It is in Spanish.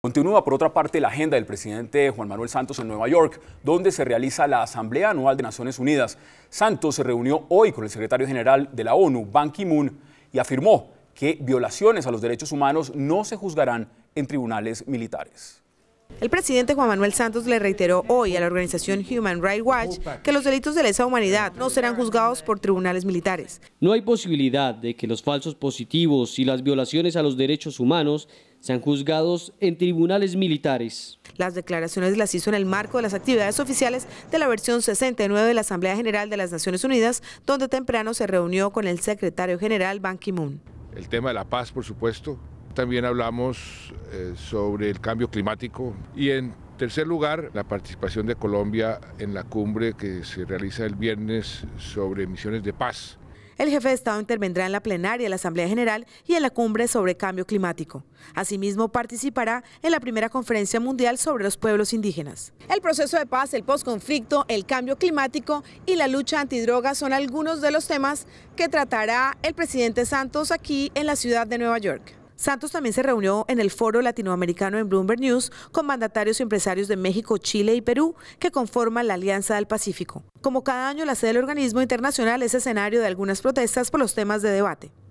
Continúa, por otra parte, la agenda del presidente Juan Manuel Santos en Nueva York, donde se realiza la Asamblea Anual de Naciones Unidas. Santos se reunió hoy con el secretario general de la ONU, Ban Ki-moon, y afirmó que violaciones a los derechos humanos no se juzgarán en tribunales militares. El presidente Juan Manuel Santos le reiteró hoy a la organización Human Rights Watch que los delitos de lesa humanidad no serán juzgados por tribunales militares. No hay posibilidad de que los falsos positivos y las violaciones a los derechos humanos sean juzgados en tribunales militares. Las declaraciones las hizo en el marco de las actividades oficiales de la versión 69 de la Asamblea General de las Naciones Unidas, donde temprano se reunió con el secretario general Ban Ki-moon. El tema de la paz, por supuesto, también hablamos eh, sobre el cambio climático y en tercer lugar la participación de Colombia en la cumbre que se realiza el viernes sobre misiones de paz. El jefe de Estado intervendrá en la plenaria de la Asamblea General y en la cumbre sobre cambio climático. Asimismo, participará en la primera conferencia mundial sobre los pueblos indígenas. El proceso de paz, el posconflicto, el cambio climático y la lucha antidroga son algunos de los temas que tratará el presidente Santos aquí en la ciudad de Nueva York. Santos también se reunió en el foro latinoamericano en Bloomberg News con mandatarios y empresarios de México, Chile y Perú que conforman la Alianza del Pacífico. Como cada año, la sede del organismo internacional es escenario de algunas protestas por los temas de debate.